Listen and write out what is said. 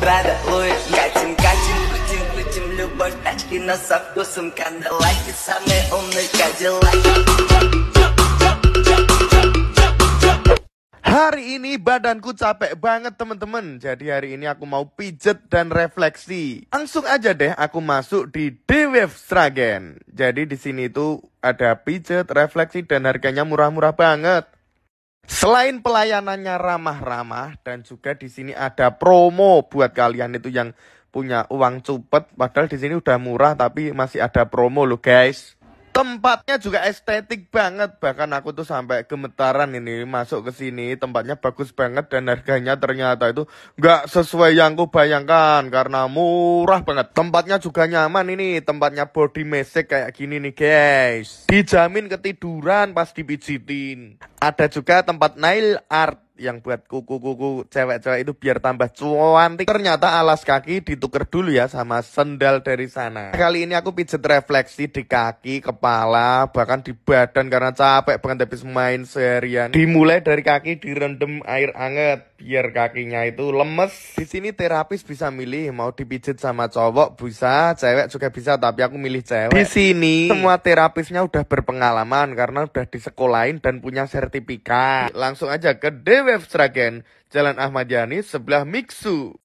брата, крутим, крутим Любовь, тачки, со вкусом Кандалайки, самые умные кадиллайки Hari ini badanku capek banget teman-teman. Jadi hari ini aku mau pijet dan refleksi. Langsung aja deh aku masuk di D-Wave Jadi di sini tuh ada pijet, refleksi dan harganya murah-murah banget. Selain pelayanannya ramah-ramah dan juga di sini ada promo buat kalian itu yang punya uang cupet padahal di sini udah murah tapi masih ada promo loh guys. Tempatnya juga estetik banget, bahkan aku tuh sampai gemetaran ini masuk ke sini. Tempatnya bagus banget dan harganya ternyata itu nggak sesuai yang ku bayangkan karena murah banget. Tempatnya juga nyaman ini, tempatnya body mesek kayak gini nih guys. Dijamin ketiduran pas dipijitin. Ada juga tempat nail art yang buat kuku-kuku cewek-cewek itu biar tambah cuantik. Ternyata alas kaki ditukar dulu ya sama sendal dari sana. Kali ini aku pijet refleksi di kaki, kepala, bahkan di badan karena capek banget habis main seharian. Dimulai dari kaki direndam air anget biar kakinya itu lemes. Di sini terapis bisa milih mau dipijit sama cowok bisa, cewek juga bisa tapi aku milih cewek. Di sini semua terapisnya udah berpengalaman karena udah disekolahin dan punya sertifikat. Langsung aja ke dev Wave Sragen, Jalan Ahmad Yani sebelah Miksu.